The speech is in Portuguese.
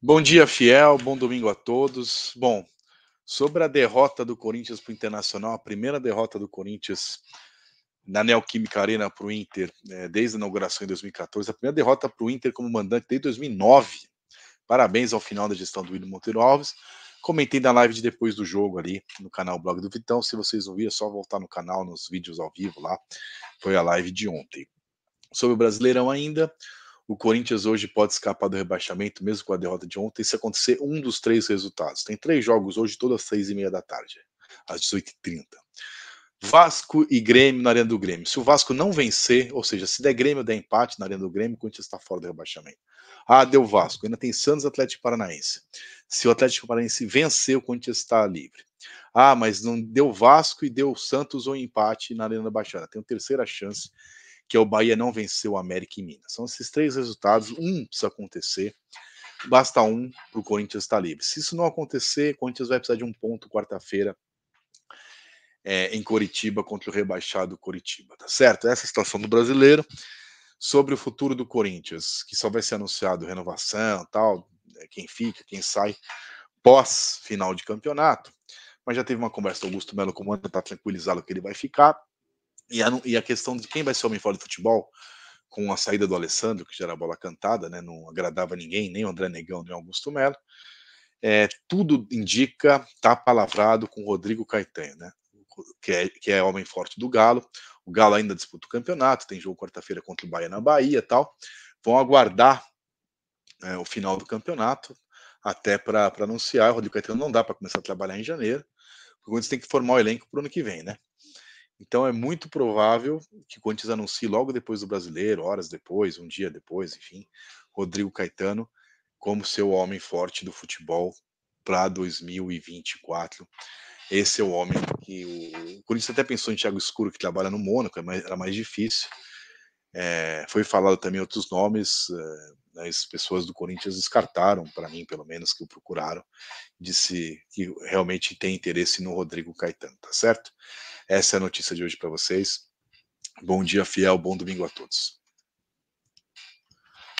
Bom dia, Fiel. Bom domingo a todos. Bom, sobre a derrota do Corinthians para o Internacional, a primeira derrota do Corinthians na Neoquímica Arena para o Inter, né, desde a inauguração em 2014, a primeira derrota para o Inter como mandante desde 2009. Parabéns ao final da gestão do William Monteiro Alves. Comentei na live de depois do jogo ali no canal Blog do Vitão. Se vocês ouviram, é só voltar no canal, nos vídeos ao vivo lá. Foi a live de ontem. Sobre o Brasileirão ainda, o Corinthians hoje pode escapar do rebaixamento, mesmo com a derrota de ontem, se acontecer um dos três resultados. Tem três jogos hoje, todas às seis e meia da tarde, às 18h30. Vasco e Grêmio na Arena do Grêmio. Se o Vasco não vencer, ou seja, se der Grêmio der empate na Arena do Grêmio, o Corinthians está fora do rebaixamento. Ah, deu Vasco. Ainda tem Santos Atlético Paranaense. Se o Atlético Paranaense vencer, o Corinthians está livre. Ah, mas não deu Vasco e deu Santos ou empate na Arena da Baixada. Tem uma terceira chance que é o Bahia não venceu o América e Minas. São esses três resultados, um precisa acontecer, basta um para o Corinthians estar tá livre. Se isso não acontecer, o Corinthians vai precisar de um ponto quarta-feira é, em Coritiba contra o rebaixado Coritiba, tá certo? Essa é a situação do brasileiro. Sobre o futuro do Corinthians, que só vai ser anunciado renovação, tal, né, quem fica, quem sai, pós final de campeonato. Mas já teve uma conversa do Augusto Melo com o Manta tá para tranquilizá-lo que ele vai ficar. E a, e a questão de quem vai ser o homem forte do futebol, com a saída do Alessandro, que já era bola cantada, né, não agradava ninguém, nem o André Negão, nem o Augusto Melo, é, tudo indica, tá palavrado com o Rodrigo Caetano, né, que é, que é homem forte do Galo. O Galo ainda disputa o campeonato, tem jogo quarta-feira contra o Bahia na Bahia tal. Vão aguardar é, o final do campeonato até para anunciar. O Rodrigo Caetano não dá para começar a trabalhar em janeiro, porque eles têm que formar o elenco para o ano que vem, né? Então é muito provável que o anuncie logo depois do brasileiro, horas depois, um dia depois, enfim, Rodrigo Caetano como seu homem forte do futebol para 2024. Esse é o homem que o, o Corinthians até pensou em Thiago Escuro, que trabalha no Mônaco, é era mais difícil. É, foi falado também outros nomes, eh, né, As pessoas do Corinthians descartaram, para mim, pelo menos, que o procuraram, disse que realmente tem interesse no Rodrigo Caetano, tá certo? Essa é a notícia de hoje para vocês. Bom dia, fiel, bom domingo a todos.